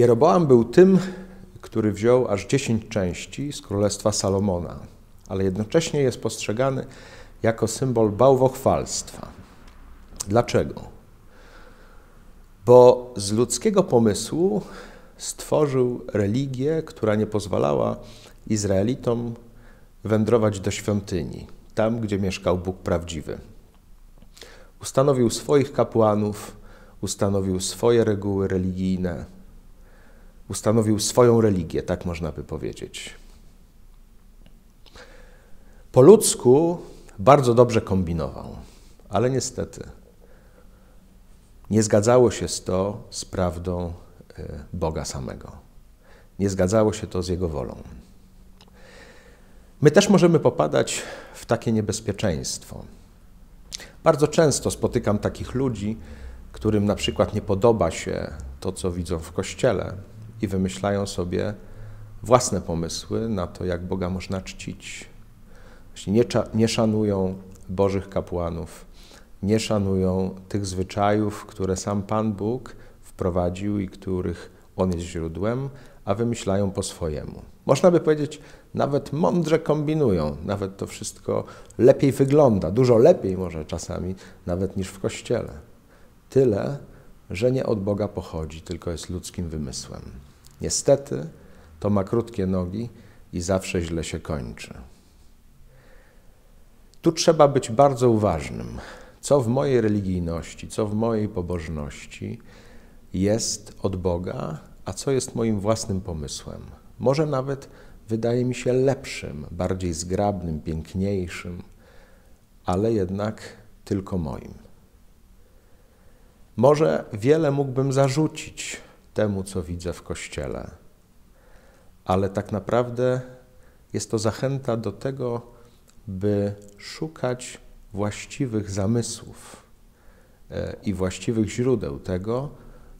Jeroboam był tym, który wziął aż 10 części z królestwa Salomona, ale jednocześnie jest postrzegany jako symbol bałwochwalstwa. Dlaczego? Bo z ludzkiego pomysłu stworzył religię, która nie pozwalała Izraelitom wędrować do świątyni, tam gdzie mieszkał Bóg prawdziwy. Ustanowił swoich kapłanów, ustanowił swoje reguły religijne, Ustanowił swoją religię, tak można by powiedzieć. Po ludzku bardzo dobrze kombinował, ale niestety nie zgadzało się to z prawdą e, Boga samego. Nie zgadzało się to z Jego wolą. My też możemy popadać w takie niebezpieczeństwo. Bardzo często spotykam takich ludzi, którym na przykład nie podoba się to, co widzą w kościele, i wymyślają sobie własne pomysły na to, jak Boga można czcić. Właśnie nie, nie szanują Bożych kapłanów, nie szanują tych zwyczajów, które sam Pan Bóg wprowadził i których On jest źródłem, a wymyślają po swojemu. Można by powiedzieć, nawet mądrze kombinują, nawet to wszystko lepiej wygląda, dużo lepiej może czasami nawet niż w kościele. Tyle, że nie od Boga pochodzi, tylko jest ludzkim wymysłem. Niestety to ma krótkie nogi i zawsze źle się kończy. Tu trzeba być bardzo uważnym, co w mojej religijności, co w mojej pobożności jest od Boga, a co jest moim własnym pomysłem. Może nawet wydaje mi się lepszym, bardziej zgrabnym, piękniejszym, ale jednak tylko moim. Może wiele mógłbym zarzucić temu, co widzę w kościele. Ale tak naprawdę jest to zachęta do tego, by szukać właściwych zamysłów e, i właściwych źródeł tego,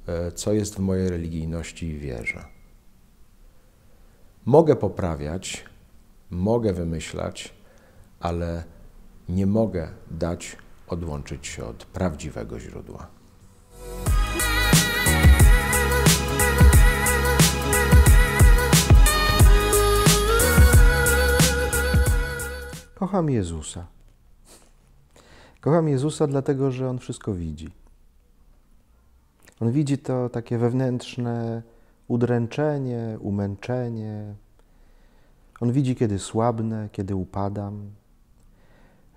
e, co jest w mojej religijności i wierze. Mogę poprawiać, mogę wymyślać, ale nie mogę dać odłączyć się od prawdziwego źródła. Kocham Jezusa. Kocham Jezusa dlatego, że On wszystko widzi. On widzi to takie wewnętrzne udręczenie, umęczenie. On widzi, kiedy słabnę, kiedy upadam.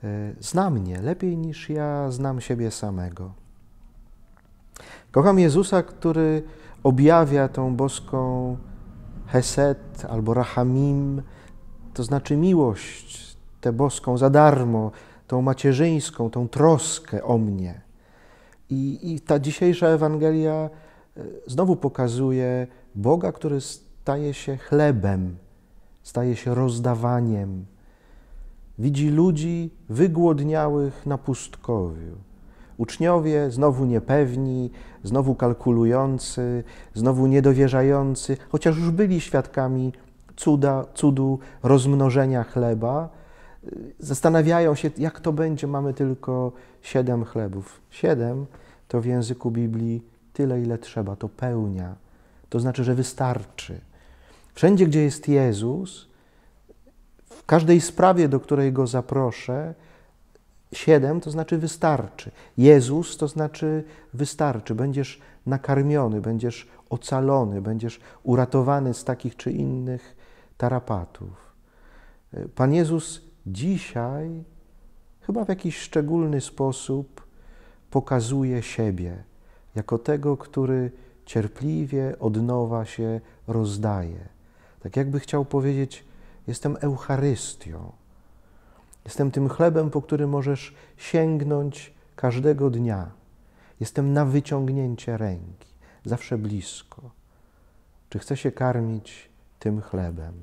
E, Zna mnie lepiej niż ja znam siebie samego. Kocham Jezusa, który objawia tą boską heset albo rahamim, to znaczy miłość, tę boską za darmo, tą macierzyńską, tą troskę o mnie. I, I, ta dzisiejsza Ewangelia e, znowu pokazuje Boga, który staje się chlebem, staje się rozdawaniem. Widzi ludzi wygłodniałych na pustkowiu. Uczniowie znowu niepewni, znowu kalkulujący, znowu niedowierzający, chociaż już byli świadkami cuda, cudu rozmnożenia chleba zastanawiają się, jak to będzie, mamy tylko siedem chlebów. Siedem to w języku Biblii tyle, ile trzeba, to pełnia. To znaczy, że wystarczy. Wszędzie, gdzie jest Jezus, w każdej sprawie, do której go zaproszę, siedem to znaczy wystarczy. Jezus to znaczy wystarczy. Będziesz nakarmiony, będziesz ocalony, będziesz uratowany z takich czy innych tarapatów. Pan Jezus dzisiaj chyba w jakiś szczególny sposób pokazuje siebie jako tego, który cierpliwie od nowa się rozdaje. Tak jakby chciał powiedzieć: Jestem Eucharystią. Jestem tym chlebem, po który możesz sięgnąć każdego dnia. Jestem na wyciągnięcie ręki, zawsze blisko. Czy chcesz się karmić tym chlebem?